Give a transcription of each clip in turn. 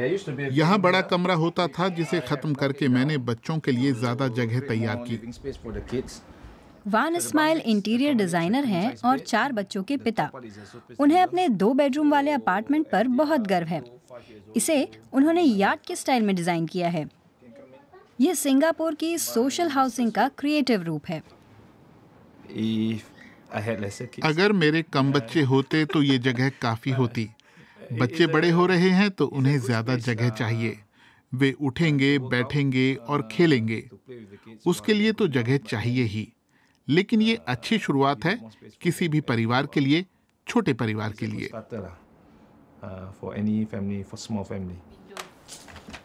यहाँ बड़ा कमरा होता था जिसे खत्म करके मैंने बच्चों के लिए ज्यादा जगह तैयार की वान इस्माइल इंटीरियर डिजाइनर हैं और चार बच्चों के पिता उन्हें अपने दो बेडरूम वाले अपार्टमेंट पर बहुत गर्व है इसे उन्होंने यार्ड के स्टाइल में डिजाइन किया है ये सिंगापुर की सोशल हाउसिंग का क्रिएटिव रूप है अगर मेरे कम बच्चे होते तो ये जगह काफी होती बच्चे बड़े हो रहे हैं तो उन्हें ज़्यादा जगह चाहिए वे उठेंगे बैठेंगे और खेलेंगे तो उसके लिए तो जगह चाहिए ही लेकिन ये अच्छी हाँ, शुरुआत है किसी भी परिवार के लिए छोटे परिवार के लिए हाँ,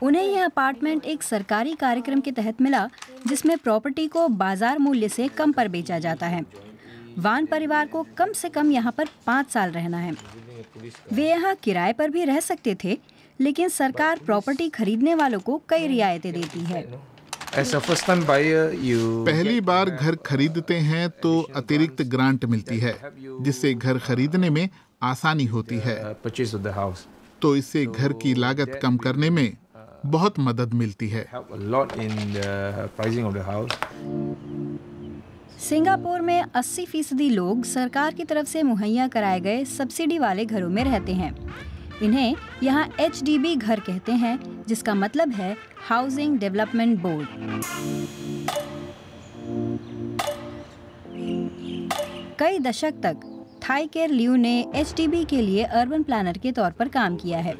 उन्हें यह अपार्टमेंट एक सरकारी कार्यक्रम के तहत मिला जिसमें प्रॉपर्टी को बाजार मूल्य से कम पर बेचा जाता है वान परिवार को कम से कम यहाँ पर पाँच साल रहना है वे यहाँ किराए पर भी रह सकते थे लेकिन सरकार प्रॉपर्टी खरीदने वालों को कई रियायतें देती है पहली बार घर खरीदते हैं तो अतिरिक्त ग्रांट मिलती है जिससे घर खरीदने में आसानी होती है uh, तो इससे घर की लागत कम करने में uh, बहुत मदद मिलती है सिंगापुर में 80 फीसदी लोग सरकार की तरफ से मुहैया कराए गए सब्सिडी वाले घरों में रहते हैं इन्हें यहाँ एच घर कहते हैं जिसका मतलब है हाउसिंग डेवलपमेंट बोर्ड कई दशक तक थाई केयर लियू ने एच के लिए अर्बन प्लानर के तौर पर काम किया है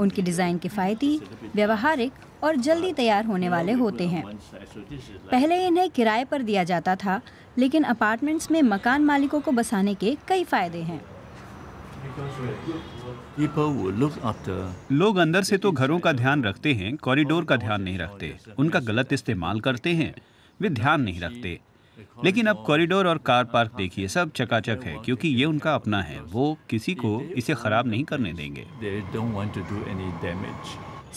उनके डिज़ाइन किफ़ायती व्यवहारिक और जल्दी तैयार होने वाले होते हैं पहले इन्हें किराए पर दिया जाता था लेकिन अपार्टमेंट्स में मकान मालिकों को बसाने के कई फ़ायदे हैं लोग अंदर से तो घरों का ध्यान रखते हैं कॉरिडोर का ध्यान नहीं रखते उनका गलत इस्तेमाल करते हैं वे ध्यान नहीं रखते लेकिन अब कॉरिडोर और कार पार्क देखिए सब चकाचक है क्योंकि ये उनका अपना है वो किसी को इसे खराब नहीं करने देंगे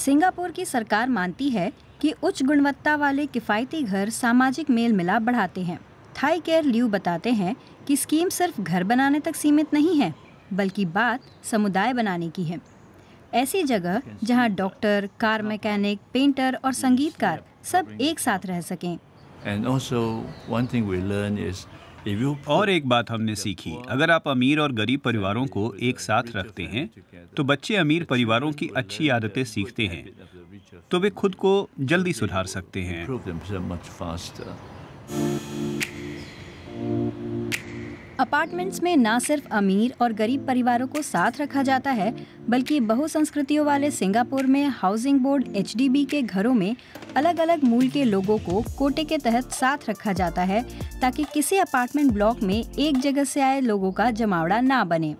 सिंगापुर की सरकार मानती है कि उच्च गुणवत्ता वाले किफ़ायती घर सामाजिक मेल मिलाप बढ़ाते हैं थाई केयर ल्यू बताते हैं कि स्कीम सिर्फ घर बनाने तक सीमित नहीं है बल्कि बात समुदाय बनाने की है ऐसी जगह जहां डॉक्टर कार मैकेनिक पेंटर और संगीतकार सब एक साथ रह सकें और एक बात हमने सीखी अगर आप अमीर और गरीब परिवारों को एक साथ रखते हैं तो बच्चे अमीर परिवारों की अच्छी आदतें सीखते हैं तो वे खुद को जल्दी सुधार सकते हैं अपार्टमेंट्स में ना सिर्फ अमीर और गरीब परिवारों को साथ रखा जाता है बल्कि बहुसंस्कृतियों वाले सिंगापुर में हाउसिंग बोर्ड एच के घरों में अलग अलग मूल के लोगों को कोटे के तहत साथ रखा जाता है ताकि किसी अपार्टमेंट ब्लॉक में एक जगह से आए लोगों का जमावड़ा ना बने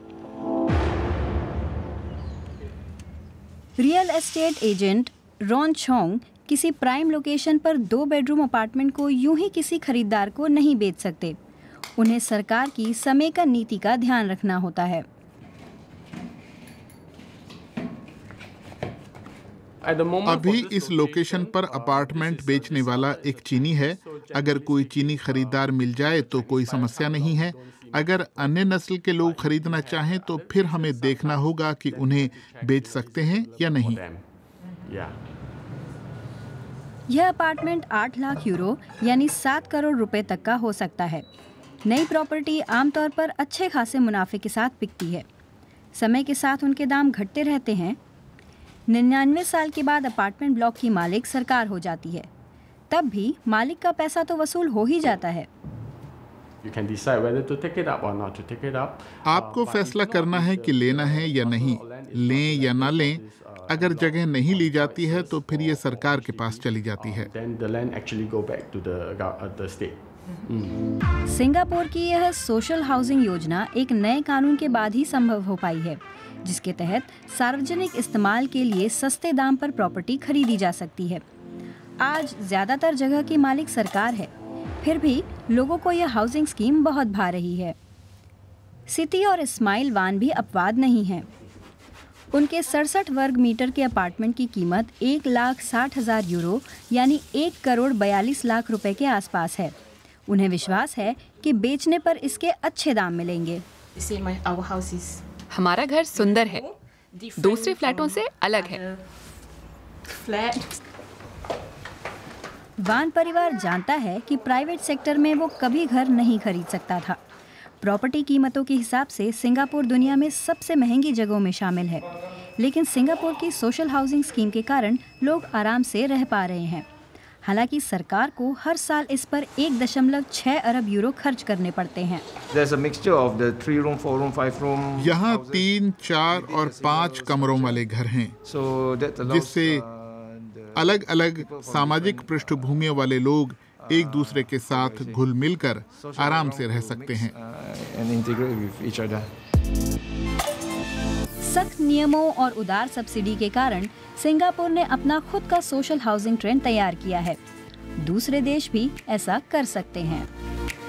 real estate agent Ron Chong किसी प्राइम लोकेशन पर दो बेडरूम अपार्टमेंट को यूं ही किसी खरीदार को नहीं बेच सकते उन्हें सरकार की समेकन नीति का ध्यान रखना होता है अभी इस लोकेशन पर अपार्टमेंट uh, बेचने वाला एक चीनी है अगर कोई चीनी खरीदार मिल जाए तो कोई समस्या नहीं है अगर अन्य नस्ल के लोग खरीदना चाहें तो फिर हमें देखना होगा कि उन्हें बेच सकते हैं या नहीं यह अपार्टमेंट 8 लाख यूरो यानी 7 करोड़ रुपए तक का हो सकता है नई प्रॉपर्टी आमतौर पर अच्छे खासे मुनाफे के साथ बिकती है समय के साथ उनके दाम घटते रहते हैं निन्यानवे साल के बाद अपार्टमेंट ब्लॉक की मालिक सरकार हो जाती है तब भी मालिक का पैसा तो वसूल हो ही जाता है आपको uh, फैसला करना है कि लेना है या नहीं लें या ना लें uh, अगर जगह नहीं ली जाती है तो फिर ये uh, सरकार के पास चली जाती है सिंगापुर की यह सोशल हाउसिंग योजना एक नए कानून के बाद ही संभव हो पाई है जिसके तहत सार्वजनिक इस्तेमाल के लिए सस्ते दाम पर प्रॉपर्टी खरीदी जा सकती है आज ज़्यादातर जगह की मालिक सरकार है फिर भी लोगों को यह हाउसिंग स्कीम बहुत भा रही है सिटी और इस्माइल वान भी अपवाद नहीं है उनके सड़सठ वर्ग मीटर के अपार्टमेंट की कीमत एक लाख साठ हज़ार यूरो यानी एक करोड़ बयालीस लाख रुपए के आसपास है उन्हें विश्वास है कि बेचने पर इसके अच्छे दाम मिलेंगे हमारा घर सुंदर है दूसरे फ्लैटों से अलग है वान परिवार जानता है कि प्राइवेट सेक्टर में वो कभी घर नहीं खरीद सकता था प्रॉपर्टी कीमतों के की हिसाब से सिंगापुर दुनिया में सबसे महंगी जगहों में शामिल है लेकिन सिंगापुर की सोशल हाउसिंग स्कीम के कारण लोग आराम से रह पा रहे हैं हालांकि सरकार को हर साल इस पर एक दशमलव छः अरब यूरो खर्च करने पड़ते हैं यहाँ तीन चार और पाँच कमरों वाले घर हैं जिससे uh, अलग अलग सामाजिक पृष्ठभूमि वाले लोग uh, एक दूसरे के साथ घुल मिलकर आराम से रह सकते हैं uh, सख्त नियमों और उदार सब्सिडी के कारण सिंगापुर ने अपना खुद का सोशल हाउसिंग ट्रेंड तैयार किया है दूसरे देश भी ऐसा कर सकते हैं